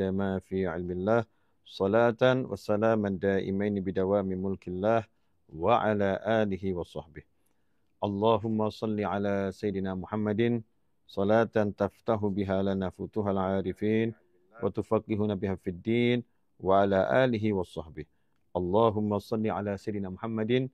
إلى في علم الله صلاة وسلاما دائمين بدوام ملك الله وعلى آله وصحبه اللهم صل على سيدنا محمد صلاة تفتح بها لنا فتوح العارفين وتفقهنا بها في الدين وعلى آله وصحبه اللهم صل على سيدنا محمد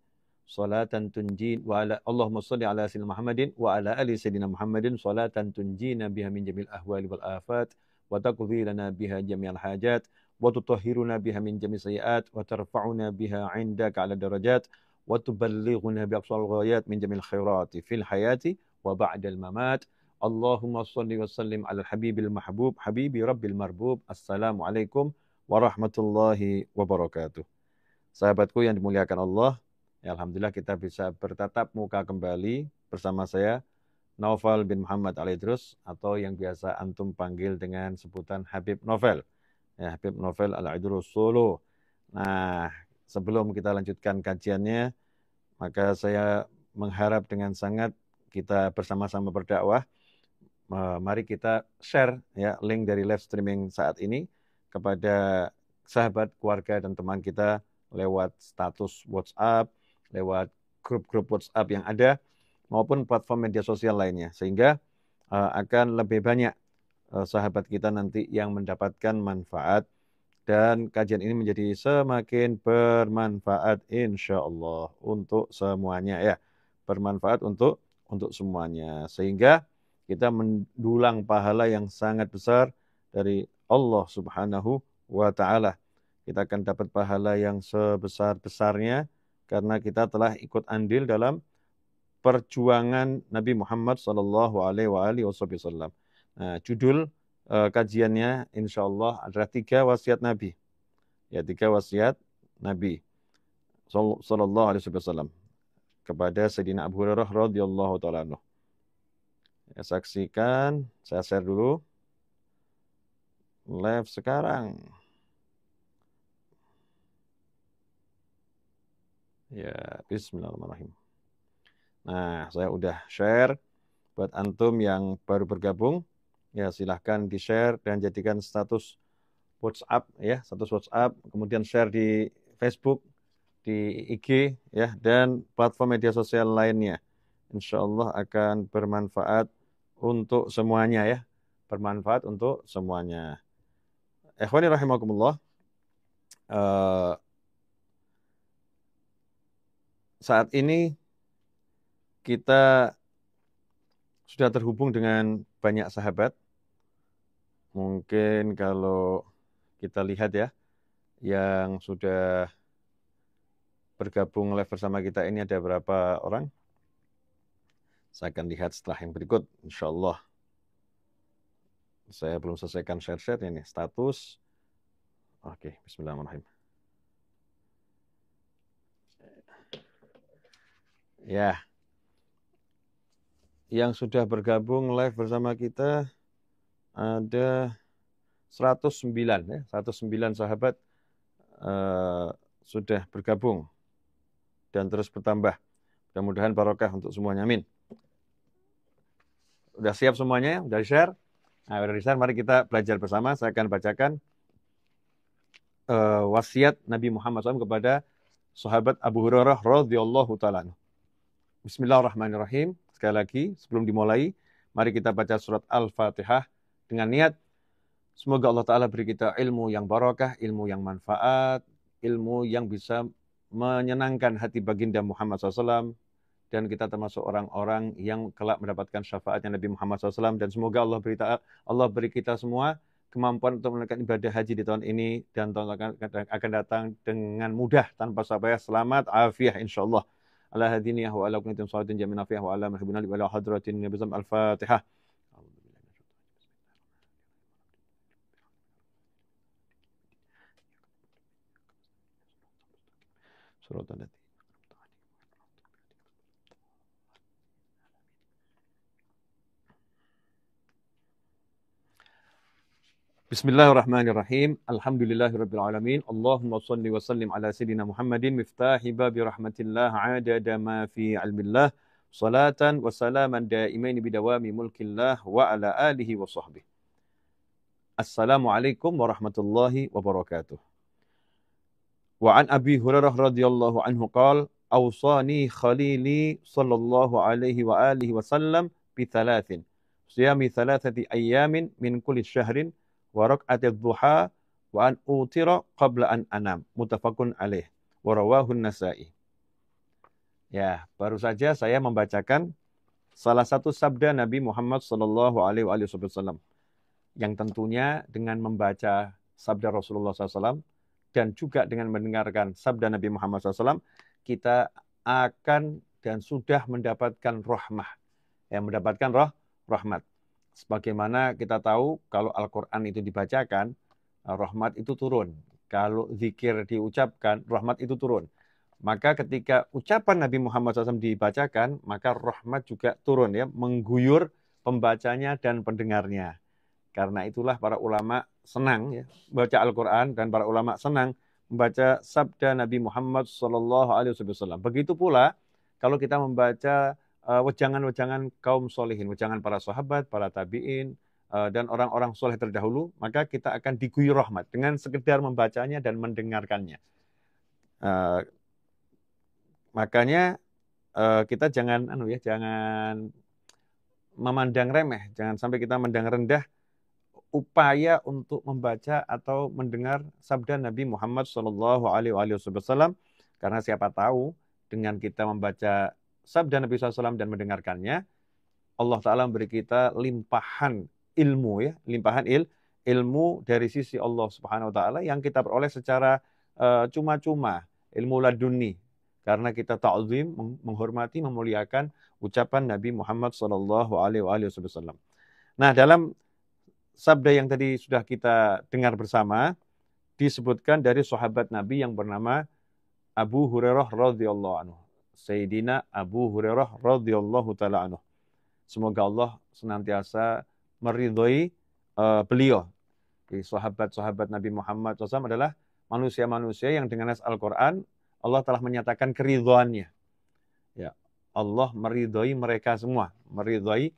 صلاة تنجين وعلى اللهم صل على سيدنا محمد وعلى آل سيدنا محمد صلاة تنجينا بها من جميع الأهوال والآفات وتقضي لنا بها جميع الحاجات وتطهرنا بها من جميع السيئات وترفعنا بها عندك على درجات وتبلغنا بأقصى الغايات من جميع الخيرات في الحياة وبعد الممات اللهم صل وسلم على الحبيب المحبوب حبيب رب المربوب السلام عليكم ورحمة الله وبركاته Sahabatku yang dimuliakan Allah, ya Alhamdulillah kita bisa bertatap muka kembali bersama saya Novel bin Muhammad Al Idrus atau yang biasa antum panggil dengan sebutan Habib Novel. Ya, Habib Novel Al Idrus Solo. Nah, sebelum kita lanjutkan kajiannya, maka saya mengharap dengan sangat kita bersama-sama berdakwah. Mari kita share ya link dari live streaming saat ini kepada sahabat, keluarga dan teman kita lewat status WhatsApp, lewat grup-grup WhatsApp yang ada maupun platform media sosial lainnya sehingga uh, akan lebih banyak uh, sahabat kita nanti yang mendapatkan manfaat dan kajian ini menjadi semakin bermanfaat insya Allah untuk semuanya ya bermanfaat untuk untuk semuanya sehingga kita mendulang pahala yang sangat besar dari Allah Subhanahu wa taala. Kita akan dapat pahala yang sebesar-besarnya karena kita telah ikut andil dalam perjuangan Nabi Muhammad Sallallahu Alaihi Wasallam. Nah, judul uh, kajiannya insya Allah adalah tiga wasiat Nabi. Ya tiga wasiat Nabi Sallallahu Alaihi Wasallam kepada Sayyidina Abu Hurairah radhiyallahu taala Ya, saksikan, saya share dulu live sekarang. Ya, bismillahirrahmanirrahim. Nah, saya udah share buat antum yang baru bergabung. Ya, silahkan di-share dan jadikan status WhatsApp ya, status WhatsApp, kemudian share di Facebook, di IG ya dan platform media sosial lainnya. Insya Allah akan bermanfaat untuk semuanya ya. Bermanfaat untuk semuanya. Ikhwani rahimakumullah. Uh, saat ini kita sudah terhubung dengan banyak sahabat. Mungkin kalau kita lihat ya, yang sudah bergabung live bersama kita ini ada berapa orang? Saya akan lihat setelah yang berikut, insya Allah. Saya belum selesaikan share-share ini, status. Oke, bismillahirrahmanirrahim. Ya, yang sudah bergabung live bersama kita ada 109 ya, 109 sahabat uh, sudah bergabung dan terus bertambah. Mudah-mudahan barokah untuk semuanya. Amin. Udah siap semuanya ya? Udah share? Nah, udah share, mari kita belajar bersama. Saya akan bacakan uh, wasiat Nabi Muhammad SAW kepada sahabat Abu Hurairah radhiyallahu taala. Bismillahirrahmanirrahim. Sekali lagi, sebelum dimulai, mari kita baca surat Al-Fatihah dengan niat Semoga Allah Ta'ala beri kita ilmu yang barokah, ilmu yang manfaat, ilmu yang bisa menyenangkan hati baginda Muhammad SAW. Dan kita termasuk orang-orang yang kelak mendapatkan syafaatnya Nabi Muhammad SAW. Dan semoga Allah beri, Allah beri kita semua kemampuan untuk melakukan ibadah haji di tahun ini. Dan tahun akan, datang dengan mudah, tanpa sabaya, selamat, afiah insyaallah Allah. على النية وعلى كنتم صلاة جميلة فيها وعلى محبنا وعلى حضرة النبي الفاتحة صراط الذي بسم الله الرحمن الرحيم الحمد لله رب العالمين اللهم صل وسلم على سيدنا محمد مفتاح باب رحمة الله عدد ما في علم الله صلاة وسلاما دائمين بدوام ملك الله وعلى آله وصحبه السلام عليكم ورحمة الله وبركاته وعن أبي هريرة رضي الله عنه قال أوصاني خليلي صلى الله عليه وآله وسلم بثلاث صيام ثلاثة أيام من كل شهر wa raka'atil duha wa an utira qabla an anam mutafakun alaih wa rawahu nasai ya baru saja saya membacakan salah satu sabda Nabi Muhammad sallallahu alaihi wasallam yang tentunya dengan membaca sabda Rasulullah SAW dan juga dengan mendengarkan sabda Nabi Muhammad SAW kita akan dan sudah mendapatkan rahmah yang mendapatkan roh rahmat Sebagaimana kita tahu kalau Al-Quran itu dibacakan, eh, rahmat itu turun. Kalau zikir diucapkan, rahmat itu turun. Maka ketika ucapan Nabi Muhammad SAW dibacakan, maka rahmat juga turun ya, mengguyur pembacanya dan pendengarnya. Karena itulah para ulama senang ya, baca Al-Quran dan para ulama senang membaca sabda Nabi Muhammad SAW. Begitu pula kalau kita membaca Eh, wejangan-wejangan kaum solehin, wejangan para sahabat, para tabiin, eh, dan orang-orang soleh terdahulu, maka kita akan diguyur rahmat dengan sekedar membacanya dan mendengarkannya. Uh, makanya uh, kita jangan anu ya, jangan memandang remeh, jangan sampai kita mendang rendah upaya untuk membaca atau mendengar sabda Nabi Muhammad SAW karena siapa tahu dengan kita membaca sabda Nabi SAW dan mendengarkannya, Allah Ta'ala memberi kita limpahan ilmu ya, limpahan il, ilmu dari sisi Allah Subhanahu wa taala yang kita peroleh secara cuma eh, cuma-cuma, ilmu laduni. Karena kita ta'zim, menghormati, memuliakan ucapan Nabi Muhammad saw. Nah, dalam sabda yang tadi sudah kita dengar bersama disebutkan dari sahabat Nabi yang bernama Abu Hurairah radhiyallahu anhu. Sayyidina Abu Hurairah radhiyallahu taala anhu. Semoga Allah senantiasa meridhoi uh, beliau. Sahabat-sahabat Nabi Muhammad SAW adalah manusia-manusia yang dengan nas Al-Quran Allah telah menyatakan keridhoannya. Ya, Allah meridhoi mereka semua, meridhoi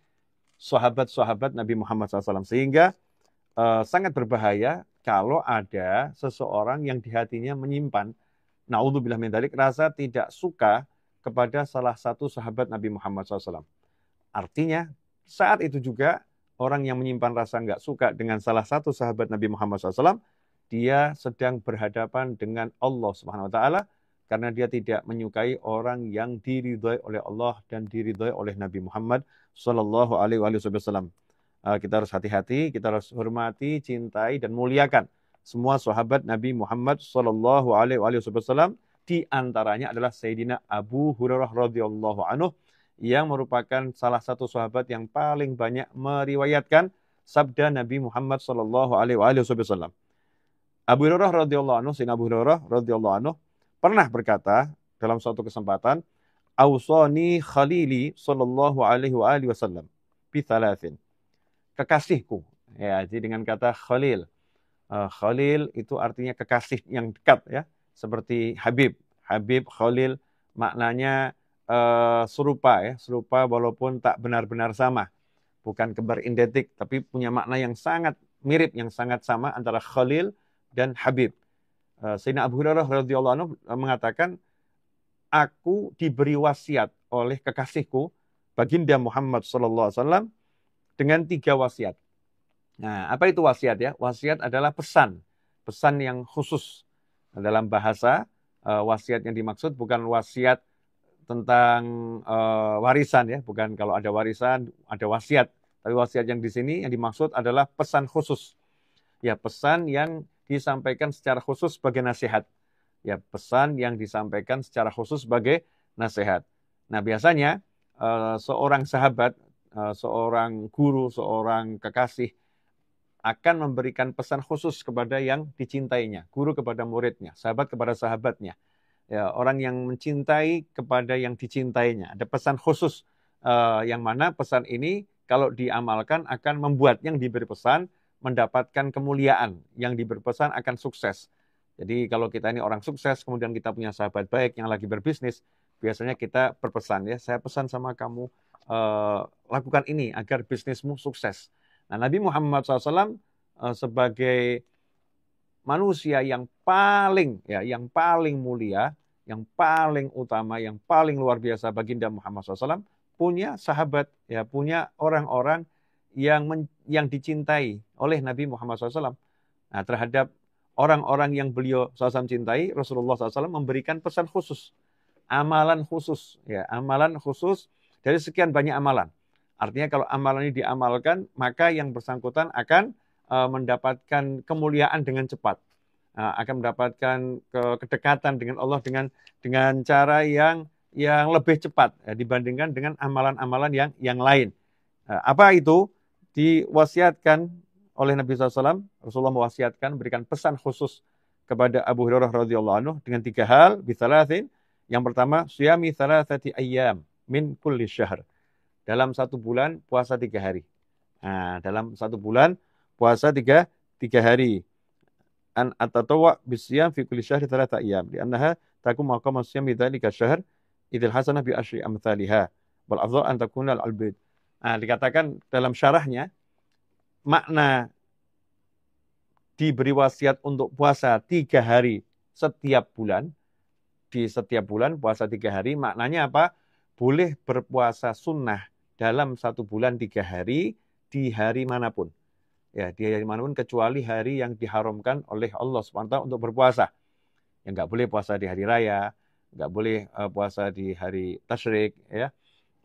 sahabat-sahabat Nabi Muhammad SAW. Sehingga uh, sangat berbahaya kalau ada seseorang yang di hatinya menyimpan, naudzubillah min rasa tidak suka kepada salah satu sahabat Nabi Muhammad SAW. Artinya, saat itu juga orang yang menyimpan rasa nggak suka dengan salah satu sahabat Nabi Muhammad SAW, dia sedang berhadapan dengan Allah Subhanahu Wa Taala karena dia tidak menyukai orang yang diridhoi oleh Allah dan diridhoi oleh Nabi Muhammad Sallallahu Alaihi Wasallam. Eh, kita harus hati-hati, kita harus hormati, cintai dan muliakan semua sahabat Nabi Muhammad Sallallahu Alaihi Wasallam di antaranya adalah Sayyidina Abu Hurairah radhiyallahu anhu yang merupakan salah satu sahabat yang paling banyak meriwayatkan sabda Nabi Muhammad sallallahu alaihi wasallam. Abu Hurairah radhiyallahu anhu, Sayyidina Abu Hurairah radhiyallahu anhu pernah berkata dalam suatu kesempatan, "Ausani khalili sallallahu alaihi wasallam bi thalathin." Kekasihku. Ya, jadi dengan kata khalil. Eh, khalil itu artinya kekasih yang dekat ya seperti Habib. Habib Khalil maknanya uh, serupa ya, serupa walaupun tak benar-benar sama. Bukan identik tapi punya makna yang sangat mirip, yang sangat sama antara Khalil dan Habib. Uh, Sayyidina Abu Hurairah radhiyallahu anhu eh, mengatakan, "Aku diberi wasiat oleh kekasihku, baginda Muhammad sallallahu alaihi wasallam dengan tiga wasiat." Nah, apa itu wasiat ya? Wasiat adalah pesan, pesan yang khusus dalam bahasa uh, wasiat yang dimaksud bukan wasiat tentang uh, warisan ya, bukan kalau ada warisan ada wasiat, tapi wasiat yang di sini yang dimaksud adalah pesan khusus. Ya, pesan yang disampaikan secara khusus sebagai nasihat. Ya, pesan yang disampaikan secara khusus sebagai nasihat. Nah, biasanya uh, seorang sahabat, uh, seorang guru, seorang kekasih akan memberikan pesan khusus kepada yang dicintainya, guru kepada muridnya, sahabat kepada sahabatnya, ya, orang yang mencintai kepada yang dicintainya. Ada pesan khusus uh, yang mana pesan ini kalau diamalkan akan membuat yang diberi pesan mendapatkan kemuliaan, yang diberi pesan akan sukses. Jadi kalau kita ini orang sukses, kemudian kita punya sahabat baik yang lagi berbisnis, biasanya kita berpesan ya, saya pesan sama kamu uh, lakukan ini agar bisnismu sukses Nah, Nabi Muhammad SAW eh, sebagai manusia yang paling ya yang paling mulia, yang paling utama, yang paling luar biasa baginda Muhammad SAW punya sahabat ya punya orang-orang yang men, yang dicintai oleh Nabi Muhammad SAW. Nah, terhadap orang-orang yang beliau SAW cintai, Rasulullah SAW memberikan pesan khusus, amalan khusus ya amalan khusus dari sekian banyak amalan. Artinya kalau amalan ini diamalkan, maka yang bersangkutan akan uh, mendapatkan kemuliaan dengan cepat, uh, akan mendapatkan ke kedekatan dengan Allah dengan dengan cara yang yang lebih cepat ya, dibandingkan dengan amalan-amalan yang yang lain. Uh, apa itu diwasiatkan oleh Nabi SAW? Rasulullah mewasiatkan berikan pesan khusus kepada Abu Hurairah radhiyallahu anhu dengan tiga hal, bisalatin. Yang pertama, suyami salasati ayam min kulli syahr dalam satu bulan puasa tiga hari. Nah, dalam satu bulan puasa tiga, tiga hari. An atatawa bisyam fi kulli syahri thalatha ayyam li annaha takum maqam asyam bi dzalika syahr idil hasanah bi asyri amsalha wal afdhal an takuna al albid. Nah, dikatakan dalam syarahnya makna diberi wasiat untuk puasa tiga hari setiap bulan di setiap bulan puasa tiga hari maknanya apa boleh berpuasa sunnah dalam satu bulan tiga hari di hari manapun. Ya, di hari manapun kecuali hari yang diharamkan oleh Allah SWT untuk berpuasa. Ya, nggak boleh puasa di hari raya, nggak boleh uh, puasa di hari tasyrik. Ya.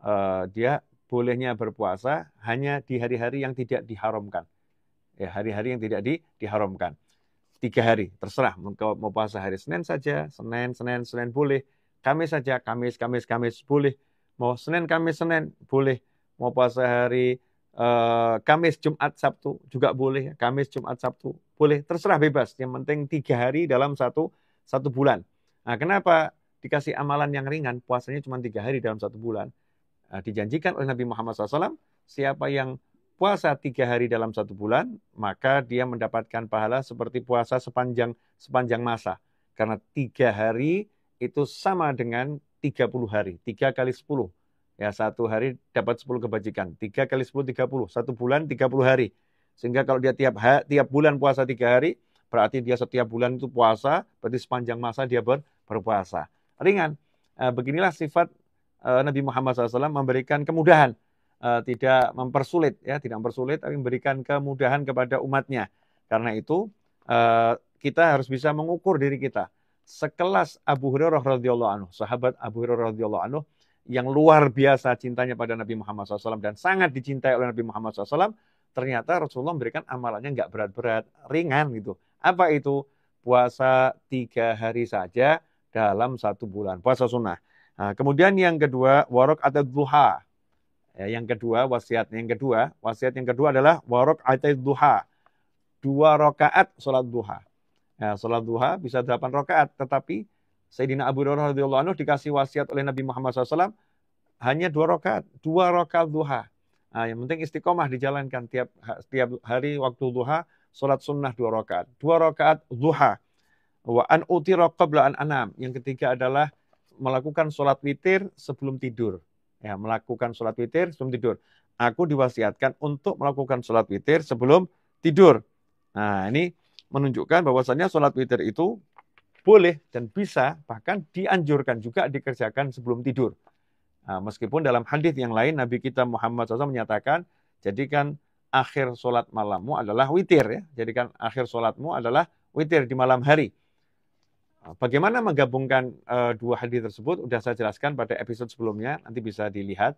Uh, dia bolehnya berpuasa hanya di hari-hari yang tidak diharamkan. Ya, hari-hari yang tidak di, diharamkan. Tiga hari, terserah. Mau, mau puasa hari Senin saja, Senin, Senin, Senin boleh. Kamis saja, Kamis, Kamis, Kamis boleh mau Senin, Kamis, Senin boleh. Mau puasa hari uh, Kamis, Jumat, Sabtu juga boleh. Kamis, Jumat, Sabtu boleh. Terserah bebas. Yang penting tiga hari dalam satu satu bulan. Nah, kenapa dikasih amalan yang ringan? Puasanya cuma tiga hari dalam satu bulan. Nah, dijanjikan oleh Nabi Muhammad SAW, siapa yang puasa tiga hari dalam satu bulan, maka dia mendapatkan pahala seperti puasa sepanjang sepanjang masa. Karena tiga hari itu sama dengan 30 hari, 3 kali 10. Ya, satu hari dapat 10 kebajikan. 3 kali 10 30, satu bulan 30 hari. Sehingga kalau dia tiap ha, tiap bulan puasa 3 hari, berarti dia setiap bulan itu puasa, berarti sepanjang masa dia ber, berpuasa. Ringan. Eh, beginilah sifat eh, Nabi Muhammad SAW memberikan kemudahan, eh, tidak mempersulit ya, tidak mempersulit tapi memberikan kemudahan kepada umatnya. Karena itu kita harus bisa mengukur diri kita sekelas Abu Hurairah radhiyallahu anhu, sahabat Abu Hurairah radhiyallahu anhu yang luar biasa cintanya pada Nabi Muhammad SAW dan sangat dicintai oleh Nabi Muhammad SAW, ternyata Rasulullah memberikan amalannya nggak berat-berat, ringan gitu. Apa itu? Puasa tiga hari saja dalam satu bulan, puasa sunnah. Nah, kemudian yang kedua, warok atau duha. Ya, yang kedua, wasiat yang kedua, wasiat yang kedua adalah warok atau duha. Dua rakaat sholat duha. Ya sholat duha bisa delapan rakaat, tetapi Sayyidina Abu Hurairah radhiyallahu anhu dikasih wasiat oleh Nabi Muhammad SAW hanya dua rakaat, dua rakaat duha. Nah, yang penting istiqomah dijalankan tiap tiap hari waktu duha, sholat sunnah dua rakaat, dua rakaat duha. Wa an uti qabla an anam. Yang ketiga adalah melakukan sholat witir sebelum tidur. Ya, melakukan sholat witir sebelum tidur. Aku diwasiatkan untuk melakukan sholat witir sebelum tidur. Nah, ini menunjukkan bahwasannya sholat witir itu boleh dan bisa bahkan dianjurkan juga dikerjakan sebelum tidur. Nah, meskipun dalam hadis yang lain Nabi kita Muhammad SAW menyatakan jadikan akhir sholat malammu adalah witir ya. Jadikan akhir sholatmu adalah witir di malam hari. Nah, bagaimana menggabungkan uh, dua hadis tersebut? Udah saya jelaskan pada episode sebelumnya. Nanti bisa dilihat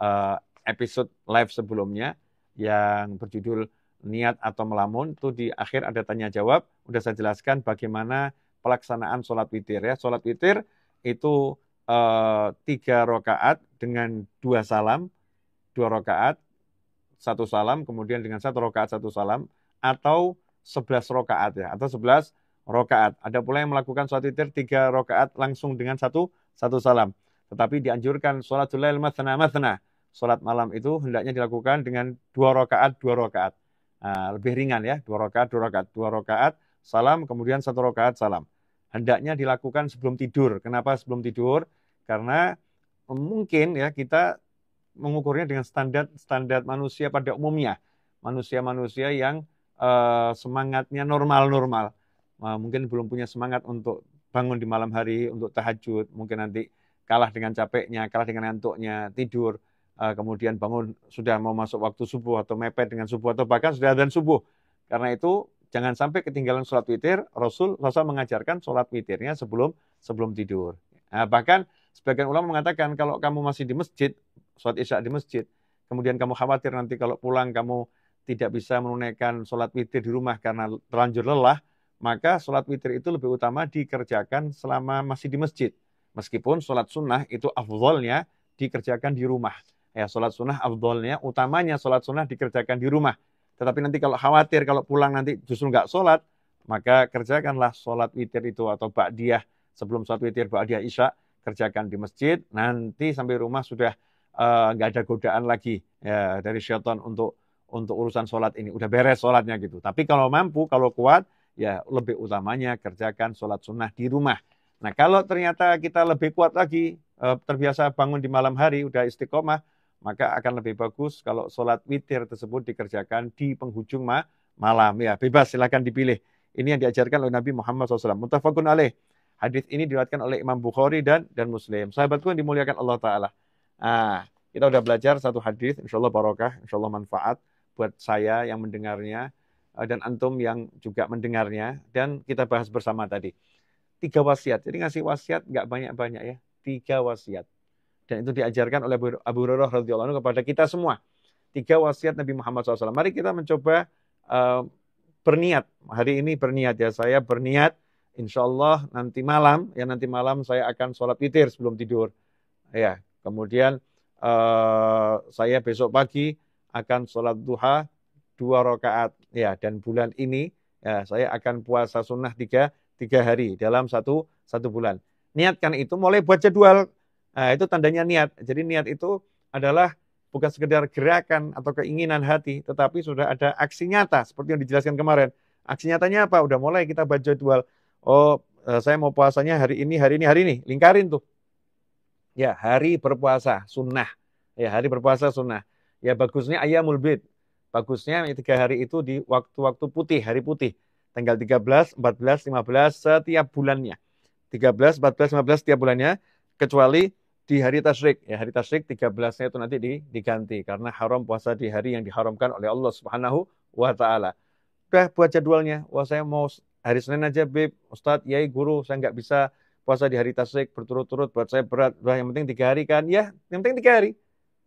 uh, episode live sebelumnya yang berjudul niat atau melamun itu di akhir ada tanya jawab udah saya jelaskan bagaimana pelaksanaan sholat witir ya sholat witir itu eh, tiga rokaat dengan dua salam dua rokaat satu salam kemudian dengan satu rokaat satu salam atau sebelas rokaat ya atau sebelas rokaat ada pula yang melakukan sholat witir tiga rokaat langsung dengan satu satu salam tetapi dianjurkan sholat lail mathna mathna sholat malam itu hendaknya dilakukan dengan dua rokaat dua rokaat Ah, lebih ringan ya, dua rakaat, dua rakaat, dua rakaat, salam, kemudian satu rakaat salam. Hendaknya dilakukan sebelum tidur. Kenapa sebelum tidur? Karena mm, mungkin ya kita mengukurnya dengan standar-standar manusia pada umumnya. Manusia-manusia yang uh, semangatnya normal-normal. Uh, mungkin belum punya semangat untuk bangun di malam hari, untuk tahajud, mungkin nanti kalah dengan capeknya, kalah dengan ngantuknya, tidur. Eh, kemudian bangun sudah mau masuk waktu subuh atau mepet dengan subuh atau bahkan sudah dan subuh. Karena itu jangan sampai ketinggalan sholat witir. Rasul Rasul mengajarkan sholat witirnya sebelum sebelum tidur. Nah, bahkan sebagian ulama mengatakan kalau kamu masih di masjid, sholat isya di masjid, kemudian kamu khawatir nanti kalau pulang kamu tidak bisa menunaikan sholat witir di rumah karena terlanjur lelah, maka sholat witir itu lebih utama dikerjakan selama masih di masjid. Meskipun sholat sunnah itu afdolnya dikerjakan di rumah ya sholat sunnah afdolnya, utamanya sholat sunnah dikerjakan di rumah. Tetapi nanti kalau khawatir, kalau pulang nanti justru nggak sholat, maka kerjakanlah sholat witir itu atau ba'diyah. Sebelum sholat witir ba'diyah isya, kerjakan di masjid. Nanti sampai rumah sudah eh, nggak uh, ada godaan lagi ya, dari syaitan untuk untuk urusan sholat ini. Udah beres sholatnya gitu. Tapi kalau mampu, kalau kuat, ya lebih utamanya kerjakan sholat sunnah di rumah. Nah kalau ternyata kita lebih kuat lagi, eh, terbiasa bangun di malam hari, udah istiqomah, maka akan lebih bagus kalau sholat witir tersebut dikerjakan di penghujung ma malam. Ya, bebas silahkan dipilih. Ini yang diajarkan oleh Nabi Muhammad SAW. Mutafakun alaih. Hadis ini diriwayatkan oleh Imam Bukhari dan dan Muslim. Sahabatku yang dimuliakan Allah Ta'ala. Ah, kita udah belajar satu hadis, insya Allah barokah, insya Allah manfaat buat saya yang mendengarnya eh, dan antum yang juga mendengarnya dan kita bahas bersama tadi. Tiga wasiat. Jadi ngasih wasiat nggak banyak-banyak ya. Tiga wasiat dan itu diajarkan oleh Abu Hurairah radhiyallahu anhu kepada kita semua. Tiga wasiat Nabi Muhammad SAW. Mari kita mencoba uh, berniat hari ini berniat ya saya berniat insya Allah nanti malam ya nanti malam saya akan sholat witir sebelum tidur ya kemudian uh, saya besok pagi akan sholat duha dua rakaat ya dan bulan ini ya, saya akan puasa sunnah tiga tiga hari dalam satu satu bulan niatkan itu mulai buat jadwal Nah, itu tandanya niat. Jadi niat itu adalah bukan sekedar gerakan atau keinginan hati, tetapi sudah ada aksi nyata seperti yang dijelaskan kemarin. Aksi nyatanya apa? Udah mulai kita buat jadwal. Oh, eh, saya mau puasanya hari ini, hari ini, hari ini. Lingkarin tuh. Ya, hari berpuasa sunnah. Ya, hari berpuasa sunnah. Ya, bagusnya ayam bid. Bagusnya tiga hari itu di waktu-waktu putih, hari putih. Tanggal 13, 14, 15 setiap bulannya. 13, 14, 15 setiap bulannya. Kecuali di hari Tasrik Ya, hari Tasrik 13-nya itu nanti diganti karena haram puasa di hari yang diharamkan oleh Allah Subhanahu wa taala. Udah buat jadwalnya. Wah, saya mau hari Senin aja, Bib. Ustadz, Yai, guru, saya nggak bisa puasa di hari Tasrik berturut-turut buat saya berat. Wah, yang penting tiga hari kan. Ya, yang penting tiga hari.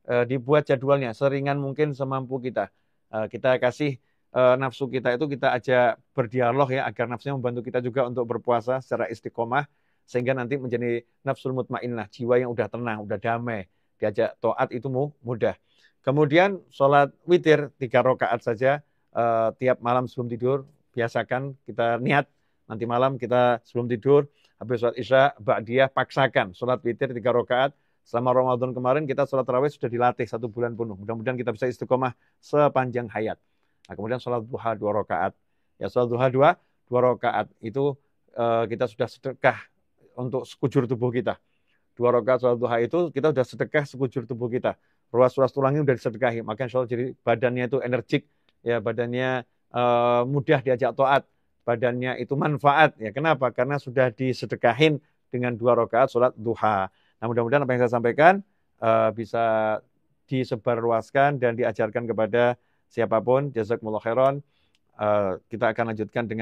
E, dibuat jadwalnya seringan mungkin semampu kita. E, kita kasih e, nafsu kita itu kita aja berdialog ya agar nafsunya membantu kita juga untuk berpuasa secara istiqomah sehingga nanti menjadi nafsul mutmainnah, jiwa yang udah tenang, udah damai. Diajak toat itu mudah. Kemudian sholat witir tiga rakaat saja eh, tiap malam sebelum tidur biasakan kita niat nanti malam kita sebelum tidur habis sholat isya ba'diyah paksakan sholat witir tiga rakaat selama Ramadan kemarin kita sholat tarawih sudah dilatih satu bulan penuh mudah-mudahan kita bisa istiqomah sepanjang hayat nah, kemudian sholat duha dua rakaat ya sholat duha dua dua rakaat itu eh, kita sudah sedekah untuk sekujur tubuh kita. Dua rakaat sholat duha itu kita sudah sedekah sekujur tubuh kita. Ruas-ruas tulangnya sudah disedekahi. Maka insya Allah jadi badannya itu energik, ya badannya uh, mudah diajak to'at badannya itu manfaat. Ya kenapa? Karena sudah disedekahin dengan dua rakaat sholat duha. Nah mudah-mudahan apa yang saya sampaikan uh, bisa disebarluaskan dan diajarkan kepada siapapun. Jazakumullah khairan. Uh, kita akan lanjutkan dengan